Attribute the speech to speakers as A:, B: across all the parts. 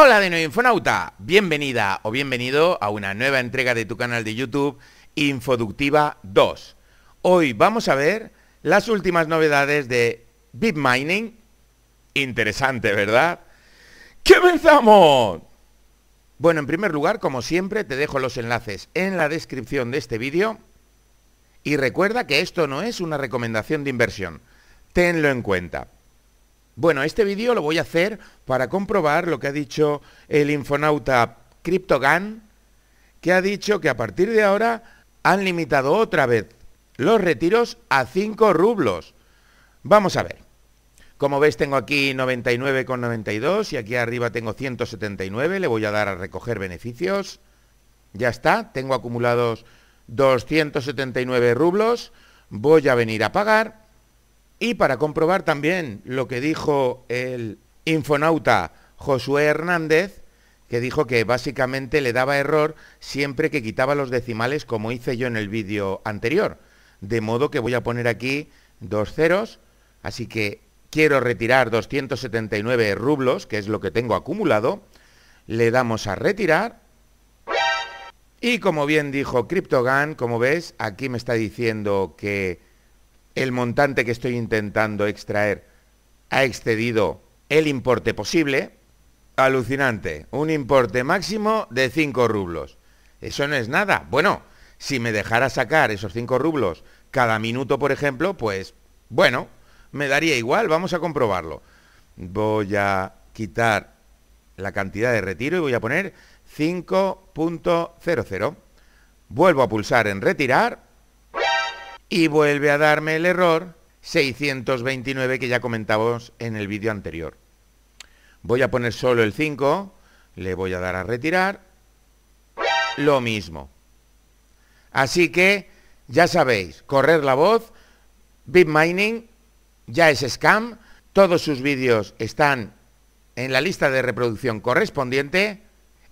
A: Hola de nuevo Infonauta, bienvenida o bienvenido a una nueva entrega de tu canal de YouTube Infoductiva 2. Hoy vamos a ver las últimas novedades de BitMining. Interesante, ¿verdad? empezamos? Bueno, en primer lugar, como siempre, te dejo los enlaces en la descripción de este vídeo y recuerda que esto no es una recomendación de inversión. Tenlo en cuenta. Bueno, este vídeo lo voy a hacer para comprobar lo que ha dicho el infonauta CryptoGan, que ha dicho que a partir de ahora han limitado otra vez los retiros a 5 rublos. Vamos a ver. Como ves tengo aquí 99,92 y aquí arriba tengo 179, le voy a dar a recoger beneficios. Ya está, tengo acumulados 279 rublos, voy a venir a pagar y para comprobar también lo que dijo el infonauta Josué Hernández, que dijo que básicamente le daba error siempre que quitaba los decimales como hice yo en el vídeo anterior. De modo que voy a poner aquí dos ceros, así que quiero retirar 279 rublos, que es lo que tengo acumulado. Le damos a retirar. Y como bien dijo CryptoGan, como ves, aquí me está diciendo que el montante que estoy intentando extraer ha excedido el importe posible, alucinante, un importe máximo de 5 rublos. Eso no es nada. Bueno, si me dejara sacar esos 5 rublos cada minuto, por ejemplo, pues bueno, me daría igual, vamos a comprobarlo. Voy a quitar la cantidad de retiro y voy a poner 5.00. Vuelvo a pulsar en retirar y vuelve a darme el error 629 que ya comentábamos en el vídeo anterior. Voy a poner solo el 5, le voy a dar a retirar, lo mismo. Así que ya sabéis, correr la voz, mining ya es scam, todos sus vídeos están en la lista de reproducción correspondiente.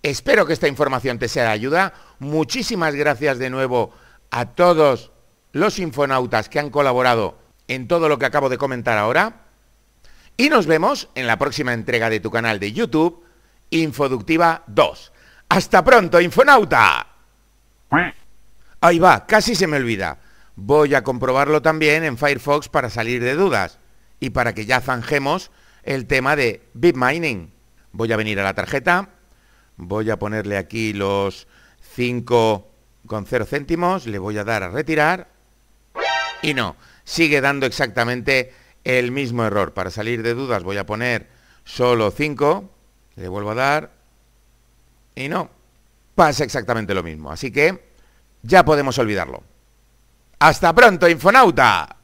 A: Espero que esta información te sea de ayuda. Muchísimas gracias de nuevo a todos los infonautas que han colaborado en todo lo que acabo de comentar ahora. Y nos vemos en la próxima entrega de tu canal de YouTube, Infoductiva 2. Hasta pronto, infonauta. Ahí va, casi se me olvida. Voy a comprobarlo también en Firefox para salir de dudas y para que ya zanjemos el tema de BitMining. Voy a venir a la tarjeta, voy a ponerle aquí los 5,0 céntimos, le voy a dar a retirar y no, sigue dando exactamente el mismo error. Para salir de dudas voy a poner solo 5, le vuelvo a dar y no, pasa exactamente lo mismo. Así que ya podemos olvidarlo. Hasta pronto, infonauta.